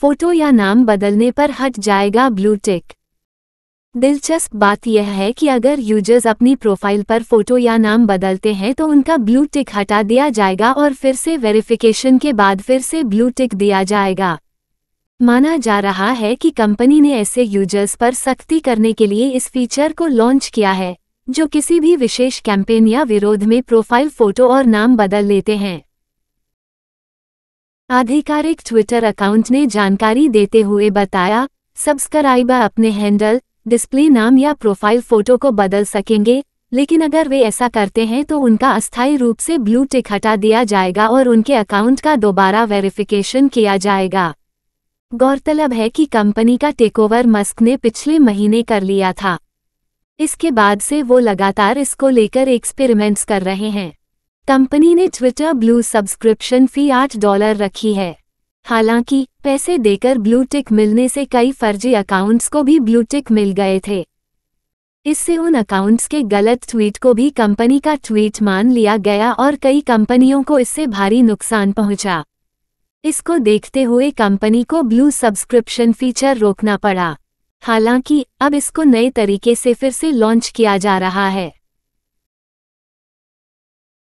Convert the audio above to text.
photo या नाम बदलने पर हट जाएगा ब्लू टिक दिलचस्प बात यह है कि अगर यूजर्स अपनी प्रोफाइल पर फोटो या नाम बदलते हैं तो उनका ब्लू टिक हटा दिया जाएगा और फिर से वेरिफिकेशन के बाद फिर से ब्लू टिक दिया जाएगा माना जा रहा है कि कंपनी ने ऐसे यूजर्स पर सख्ती करने के लिए इस फीचर को लॉन्च किया है जो किसी भी विशेष कैंपेन या विरोध में प्रोफाइल फोटो और नाम बदल लेते हैं आधिकारिक ट्विटर अकाउंट ने जानकारी देते हुए बताया सब्सक्राइबर अपने हैंडल डिस्प्ले नाम या प्रोफाइल फोटो को बदल सकेंगे लेकिन अगर वे ऐसा करते हैं तो उनका अस्थायी रूप से ब्लू टिक हटा दिया जाएगा और उनके अकाउंट का दोबारा वेरिफिकेशन किया जाएगा गौरतलब है कि कंपनी का टेकओवर मस्क ने पिछले महीने कर लिया था इसके बाद से वो लगातार इसको लेकर एक्सपेरिमेंट्स कर रहे हैं कंपनी ने ट्विटर ब्लू सब्सक्रिप्शन फी आठ डॉलर रखी है हालांकि पैसे देकर ब्लू टिक मिलने से कई फर्जी अकाउंट्स को भी ब्लू टिक मिल गए थे इससे उन अकाउंट्स के गलत ट्वीट को भी कंपनी का ट्वीट मान लिया गया और कई कंपनियों को इससे भारी नुकसान पहुंचा इसको देखते हुए कंपनी को ब्लू सब्सक्रिप्शन फीचर रोकना पड़ा हालांकि अब इसको नए तरीके से फिर से लॉन्च किया जा रहा है